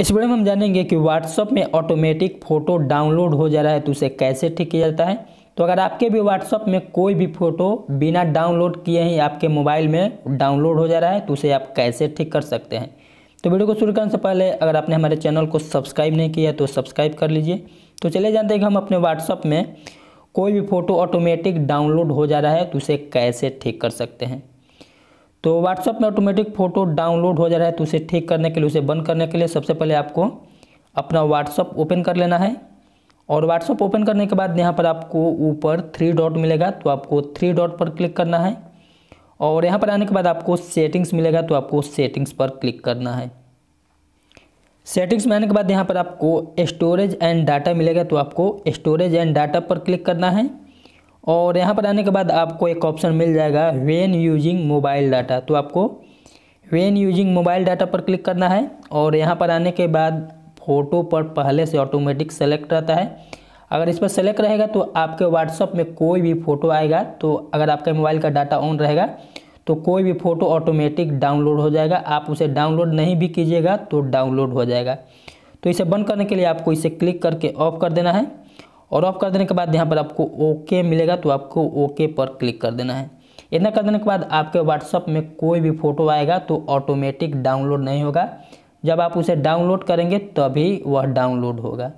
इस वीडियो में हम जानेंगे कि व्हाट्सअप में ऑटोमेटिक फ़ोटो डाउनलोड हो जा रहा है तो उसे कैसे ठीक किया जाता है तो अगर आपके भी व्हाट्सअप में कोई भी फ़ोटो बिना डाउनलोड किए ही आपके मोबाइल में डाउनलोड हो जा रहा है तो उसे आप कैसे ठीक कर सकते हैं तो वीडियो को शुरू करने से पहले अगर आपने हमारे चैनल को सब्सक्राइब नहीं किया तो सब्सक्राइब कर लीजिए तो चले जानते हैं कि हम अपने व्हाट्सअप में कोई भी फ़ोटो ऑटोमेटिक डाउनलोड हो जा रहा है तो उसे कैसे ठीक कर सकते हैं तो व्हाट्सअप में ऑटोमेटिक फ़ोटो डाउनलोड हो जा रहा है तो उसे ठीक करने के लिए उसे बंद करने के लिए सबसे पहले आपको अपना व्हाट्सअप ओपन कर लेना है और व्हाट्सअप ओपन करने के बाद यहाँ पर आपको ऊपर थ्री डॉट मिलेगा तो आपको थ्री डॉट पर क्लिक करना है और यहाँ पर आने के बाद आपको सेटिंग्स मिलेगा तो आपको सेटिंग्स पर क्लिक करना है सेटिंग्स में आने के बाद यहाँ पर आपको स्टोरेज एंड डाटा मिलेगा तो आपको स्टोरेज एंड डाटा पर क्लिक करना है और यहाँ पर आने के बाद आपको एक ऑप्शन मिल जाएगा वेन यूजिंग मोबाइल डाटा तो आपको वेन यूजिंग मोबाइल डाटा पर क्लिक करना है और यहाँ पर आने के बाद फ़ोटो पर पहले से ऑटोमेटिक सेलेक्ट रहता है अगर इस पर सेलेक्ट रहेगा तो आपके व्हाट्सअप में कोई भी फ़ोटो आएगा तो अगर आपके मोबाइल का डाटा ऑन रहेगा तो कोई भी फ़ोटो ऑटोमेटिक डाउनलोड हो जाएगा आप उसे डाउनलोड नहीं भी कीजिएगा तो डाउनलोड हो जाएगा तो इसे बंद करने के लिए आपको इसे क्लिक करके ऑफ कर देना है और ऑफ कर देने के बाद यहाँ पर आपको ओके मिलेगा तो आपको ओके पर क्लिक कर देना है इतना कर देने के बाद आपके व्हाट्सअप में कोई भी फ़ोटो आएगा तो ऑटोमेटिक डाउनलोड नहीं होगा जब आप उसे डाउनलोड करेंगे तभी वह डाउनलोड होगा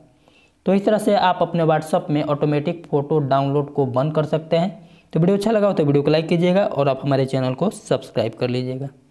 तो इस तरह से आप अपने व्हाट्सअप में ऑटोमेटिक फ़ोटो डाउनलोड को बंद कर सकते हैं तो वीडियो अच्छा लगा हो तो वीडियो को लाइक कीजिएगा और आप हमारे चैनल को सब्सक्राइब कर लीजिएगा